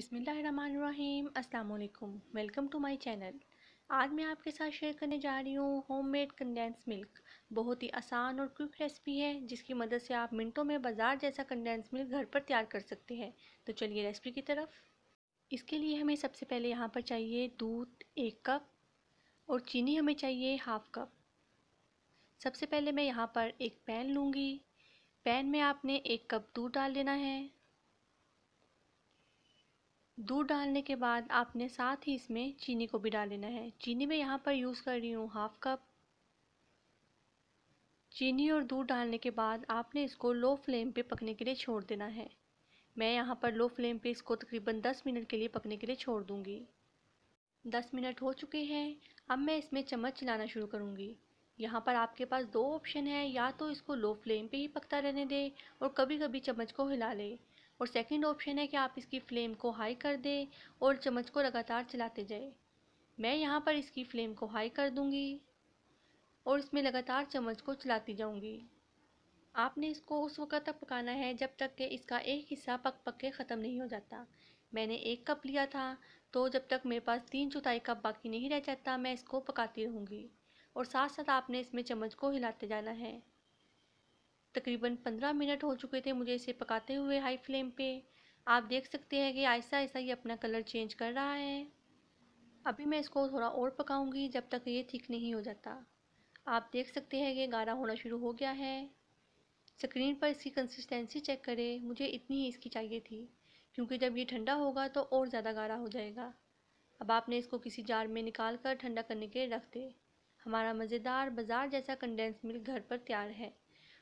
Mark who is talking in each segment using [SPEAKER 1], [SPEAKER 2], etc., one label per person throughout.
[SPEAKER 1] बिसमीम अल्लाम welcome to my channel आज मैं आपके साथ शेयर करने जा रही हूँ होममेड कंडेंस मिल्क बहुत ही आसान और क्विक रेसिपी है जिसकी मदद से आप मिनटों में बाज़ार जैसा कंडेंस मिल्क घर पर तैयार कर सकते हैं तो चलिए रेसिपी की तरफ इसके लिए हमें सबसे पहले यहाँ पर चाहिए दूध एक कप और चीनी हमें चाहिए हाफ कप सबसे पहले मैं यहाँ पर एक पैन लूँगी पैन में आपने एक कप दूध डाल देना है दूध डालने के बाद आपने साथ ही इसमें चीनी को भी डाल लेना है चीनी मैं यहाँ पर यूज़ कर रही हूँ हाफ़ कप चीनी और दूध डालने के बाद आपने इसको लो फ्लेम पे पकने के लिए छोड़ देना है मैं यहाँ पर लो फ्लेम पे इसको तकरीबन 10 मिनट के लिए पकने के लिए छोड़ दूँगी 10 मिनट हो चुके हैं अब मैं इसमें चम्मच चलाना शुरू करूँगी यहाँ पर आपके पास दो ऑप्शन है या तो इसको लो फ्लेम पे ही पकता रहने दें और कभी कभी चम्मच को हिला लें और सेकंड ऑप्शन है कि आप इसकी फ्लेम को हाई कर दें और चम्मच को लगातार चलाते जाएं मैं यहाँ पर इसकी फ्लेम को हाई कर दूँगी और इसमें लगातार चम्मच को चलाती जाऊँगी आपने इसको उस वक्त तक पकाना है जब तक कि इसका एक हिस्सा पक पक के ख़त्म नहीं हो जाता मैंने एक कप लिया था तो जब तक मेरे पास तीन चौथाई कप बाकी नहीं रह जाता मैं इसको पकाती रहूँगी और साथ साथ आपने इसमें चम्मच को हिलाते जाना है तकरीबन पंद्रह मिनट हो चुके थे मुझे इसे पकाते हुए हाई फ्लेम पे आप देख सकते हैं कि ऐसा ऐसा ये अपना कलर चेंज कर रहा है अभी मैं इसको थोड़ा और पकाऊंगी जब तक ये ठीक नहीं हो जाता आप देख सकते हैं कि गाढ़ा होना शुरू हो गया है स्क्रीन पर इसकी कंसिस्टेंसी चेक करें मुझे इतनी ही इसकी चाहिए थी क्योंकि जब ये ठंडा होगा तो और ज़्यादा गाढ़ा हो जाएगा अब आपने इसको किसी जार में निकाल कर ठंडा करने के रख दे हमारा मज़ेदार बाज़ार जैसा कंडेंस मिल्क घर पर तैयार है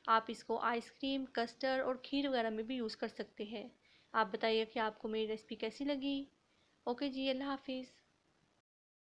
[SPEAKER 1] आप इसको आइसक्रीम कस्टर्ड और खीर वगैरह में भी यूज़ कर सकते हैं आप बताइए कि आपको मेरी रेसिपी कैसी लगी ओके जी अल्लाह हाफिज़